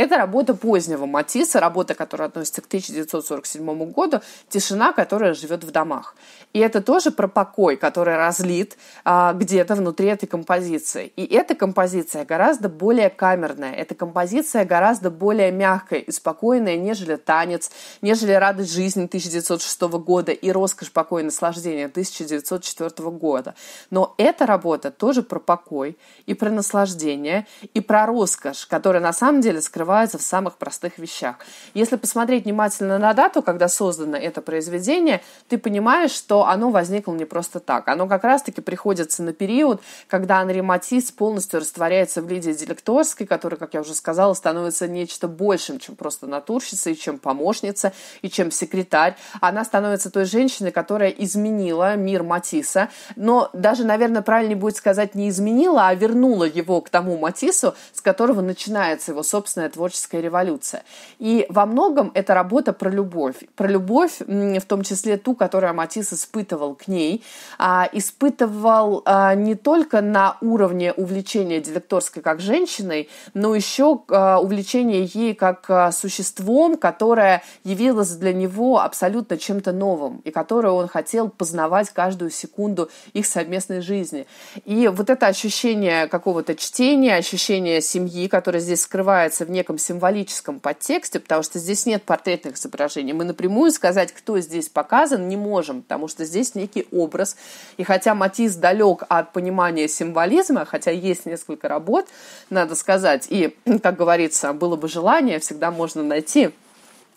Это работа позднего Матисса, работа, которая относится к 1947 году, «Тишина, которая живет в домах». И это тоже про покой, который разлит а, где-то внутри этой композиции. И эта композиция гораздо более камерная, эта композиция гораздо более мягкая и спокойная, нежели «Танец», нежели «Радость жизни» 1906 года и «Роскошь, покой и наслаждение» 1904 года. Но эта работа тоже про покой и про наслаждение, и про роскошь, которая на самом деле скрывается скрывается в самых простых вещах. Если посмотреть внимательно на дату, когда создано это произведение, ты понимаешь, что оно возникло не просто так. Оно как раз-таки приходится на период, когда Анри Матис полностью растворяется в Лидии Делекторской, которая, как я уже сказала, становится нечто большим, чем просто натурщица, и чем помощница, и чем секретарь. Она становится той женщиной, которая изменила мир Матисса, но даже, наверное, правильнее будет сказать не изменила, а вернула его к тому Матиссу, с которого начинается его собственное творчество творческая революция. И во многом это работа про любовь. Про любовь, в том числе ту, которую Матис испытывал к ней. А, испытывал а, не только на уровне увлечения директорской как женщиной, но еще а, увлечение ей как а, существом, которое явилось для него абсолютно чем-то новым, и которое он хотел познавать каждую секунду их совместной жизни. И вот это ощущение какого-то чтения, ощущение семьи, которое здесь скрывается в неком символическом подтексте, потому что здесь нет портретных изображений. Мы напрямую сказать, кто здесь показан, не можем, потому что здесь некий образ. И хотя Матис далек от понимания символизма, хотя есть несколько работ, надо сказать, и, как говорится, было бы желание, всегда можно найти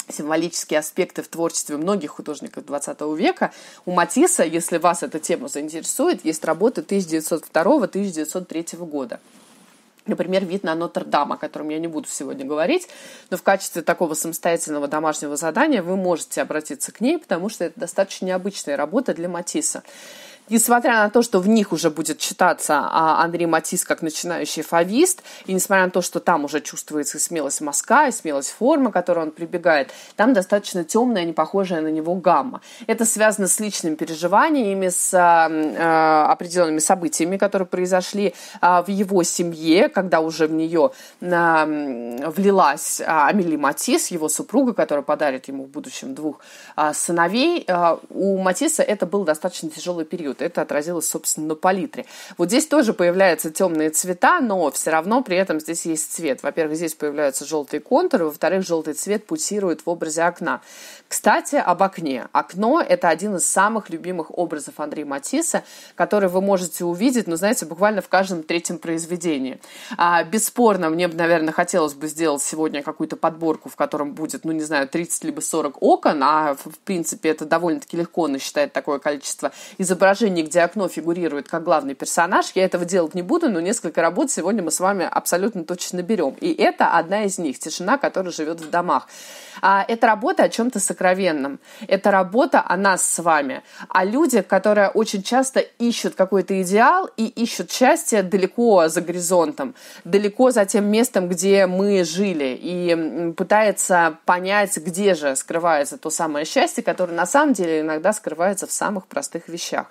символические аспекты в творчестве многих художников XX века. У Матисса, если вас эта тема заинтересует, есть работы 1902-1903 года. Например, вид на Нотр-Дам, о котором я не буду сегодня говорить, но в качестве такого самостоятельного домашнего задания вы можете обратиться к ней, потому что это достаточно необычная работа для Матисса несмотря на то, что в них уже будет читаться а, Андрей Матис как начинающий фавист, и несмотря на то, что там уже чувствуется смелость мазка, и смелость формы, к которой он прибегает, там достаточно темная, не похожая на него гамма. Это связано с личными переживаниями, с э, определенными событиями, которые произошли э, в его семье, когда уже в нее э, влилась э, Амели Матис, его супруга, которая подарит ему в будущем двух э, сыновей. Э, у Матисса это был достаточно тяжелый период период. Это отразилось, собственно, на палитре. Вот здесь тоже появляются темные цвета, но все равно при этом здесь есть цвет. Во-первых, здесь появляются желтые контуры, во-вторых, желтый цвет пульсирует в образе окна. Кстати, об окне. Окно – это один из самых любимых образов Андрея Матисса, который вы можете увидеть, ну, знаете, буквально в каждом третьем произведении. А, бесспорно, мне бы, наверное, хотелось бы сделать сегодня какую-то подборку, в котором будет, ну, не знаю, 30 либо 40 окон, а, в принципе, это довольно-таки легко насчитать такое количество изображений, приложении, где окно фигурирует как главный персонаж. Я этого делать не буду, но несколько работ сегодня мы с вами абсолютно точно наберем. И это одна из них, тишина, которая живет в домах. А, это работа о чем-то сокровенном. Это работа о нас с вами, о людях, которые очень часто ищут какой-то идеал и ищут счастье далеко за горизонтом, далеко за тем местом, где мы жили, и пытается понять, где же скрывается то самое счастье, которое на самом деле иногда скрывается в самых простых вещах.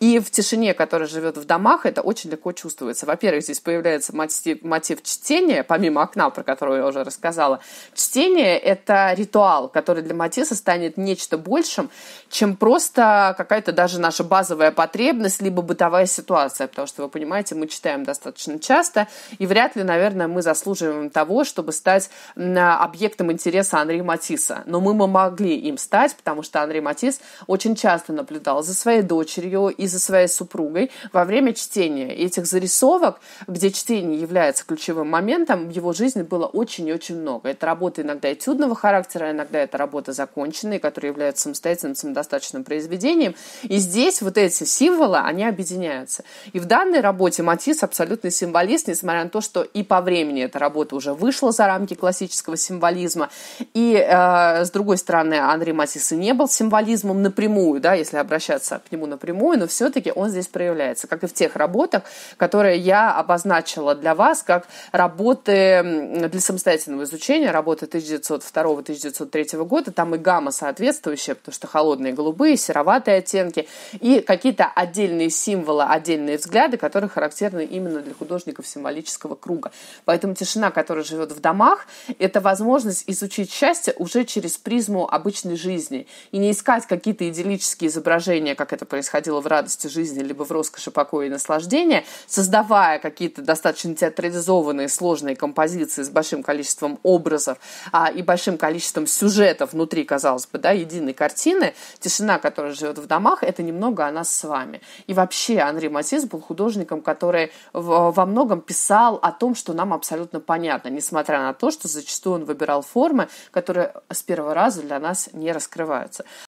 И в тишине, которая живет в домах, это очень легко чувствуется. Во-первых, здесь появляется мотив, мотив чтения, помимо окна, про которое я уже рассказала. Чтение — это ритуал, который для Матисса станет нечто большим, чем просто какая-то даже наша базовая потребность, либо бытовая ситуация, потому что, вы понимаете, мы читаем достаточно часто, и вряд ли, наверное, мы заслуживаем того, чтобы стать объектом интереса Анри Матисса. Но мы могли им стать, потому что Анри Матисс очень часто наблюдал за своей дочерью, его и за своей супругой во время чтения. этих зарисовок, где чтение является ключевым моментом, в его жизни было очень и очень много. Это работа иногда этюдного характера, иногда это работа законченная, которая является самостоятельным, самодостаточным произведением. И здесь вот эти символы, они объединяются. И в данной работе Матис абсолютный символист, несмотря на то, что и по времени эта работа уже вышла за рамки классического символизма. И, э, с другой стороны, Андрей Матис и не был символизмом напрямую, да, если обращаться к нему напрямую, напрямую, но все-таки он здесь проявляется, как и в тех работах, которые я обозначила для вас как работы для самостоятельного изучения, работы 1902-1903 года. Там и гамма соответствующая, потому что холодные голубые, сероватые оттенки и какие-то отдельные символы, отдельные взгляды, которые характерны именно для художников символического круга. Поэтому тишина, которая живет в домах, это возможность изучить счастье уже через призму обычной жизни и не искать какие-то идиллические изображения, как это происходило в радости жизни, либо в роскоши, покоя и наслаждения, создавая какие-то достаточно театрализованные, сложные композиции с большим количеством образов а, и большим количеством сюжетов внутри, казалось бы, да, единой картины, тишина, которая живет в домах, это немного о нас с вами. И вообще Анри Матис был художником, который во многом писал о том, что нам абсолютно понятно, несмотря на то, что зачастую он выбирал формы, которые с первого раза для нас не раскрываются.